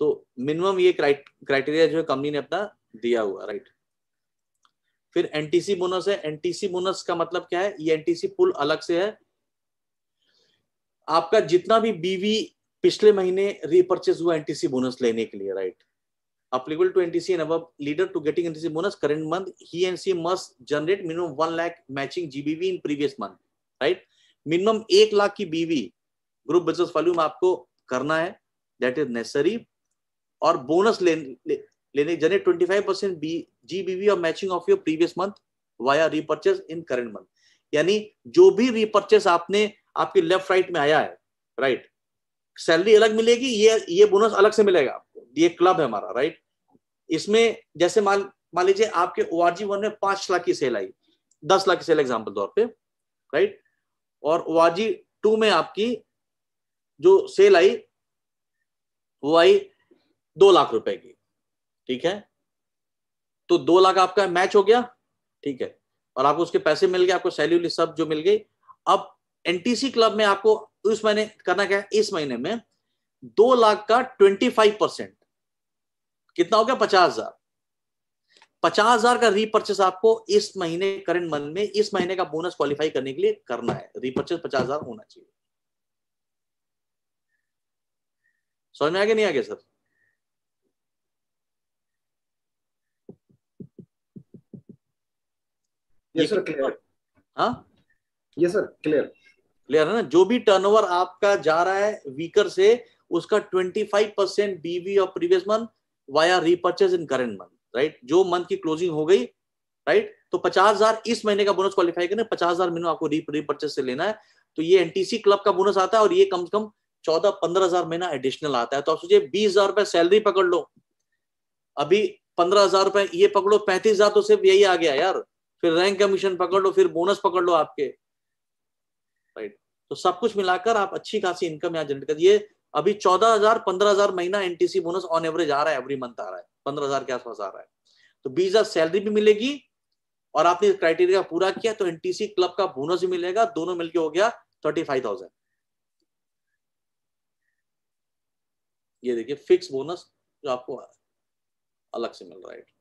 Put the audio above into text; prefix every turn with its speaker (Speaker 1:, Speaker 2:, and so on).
Speaker 1: तो मिनिमम ये क्राइटेरिया जो है कंपनी ने अपना दिया हुआ राइट फिर एनटीसी बोनस है एनटीसी बोनस का मतलब क्या है ये एनटीसी पुल अलग से है आपका जितना भी बीवी पिछले महीने रिपर्चेज हुआ एनटीसी बोनस लेने के लिए right applicable to NTC and अब leader to getting NTC bonus current month ही N C must generate minimum one lakh matching GBV in previous month right minimum एक लाख की बीवी ग्रुप बिजनेस वॉल्यूम आपको करना है दैट इज नेसेसरी और bonus ले, ले, लेने जनरेट 25 परसेंट जीबीवी और matching of your previous month via repurchase in current month यानी जो भी रिपर्चेस आपने आपके लेफ्ट राइट में आया है राइट सैलरी अलग मिलेगी ये ये बोनस अलग से मिलेगा आपको ये क्लब है हमारा राइट इसमें जैसे मान मान लीजिए आपके ओ आर जी वन में पांच लाख की सेल आई दस लाख की सेल एग्जाम्पल तौर पे राइट और ओ आर जी टू में आपकी जो सेल आई वो आई दो लाख रुपए की ठीक है तो दो लाख आपका मैच हो गया ठीक है और आपको उसके पैसे मिल गए आपको सैल्यूली सब जो मिल गई अब एनटीसी क्लब में आपको उस महीने करना क्या है इस महीने में दो लाख का ट्वेंटी फाइव परसेंट कितना हो गया पचास हजार पचास हजार का रीपर्चेस आपको इस महीने करंट मंथ में इस महीने का बोनस क्वालिफाई करने के लिए करना है रीपर्चेस पचास हजार होना चाहिए समझ में आगे नहीं आगे सर हाँ? yes, sir, clear. क्लियर है ना जो भी टर्नओवर आपका जा रहा है वीकर से उसका 25 परसेंट बीवी और previous month via repurchase in current month right जो मंथ की क्लोजिंग हो गई राइट तो पचास हजार इस महीने का बोनस क्वालिफाई करें पचास हजार मिनिमम आपको रीपर्चेज से लेना है तो ये एनटीसी क्लब का बोनस आता है और ये कम से कम चौदह पंद्रह हजार महीना एडिशनल आता है तो आप सोचिए बीस हजार रुपए सैलरी पकड़ लो अभी पंद्रह हजार रुपए ये पकड़ो पैंतीस हजार तो सिर्फ यही आ गया यार फिर रैंक कमीशन पकड़ लो फिर बोनस पकड़ लो आपके राइट तो सब कुछ मिलाकर आप अच्छी खासी इनकम यहाँ जनरेट कर ये अभी चौदह हजार पंद्रह हजार महीना एनटीसी बोनस ऑन एवरेज आ रहा है एवरी मंथ आ रहा है पंद्रह हजार के आसपास आ रहा है तो बीस हजार सैलरी भी मिलेगी और आपने क्राइटेरिया पूरा किया तो एनटीसी क्लब का बोनस भी मिलेगा दोनों मिलकर हो गया थर्टी फाइव थाउजेंड ये देखिए फिक्स बोनस जो आपको अलग से मिल रहा है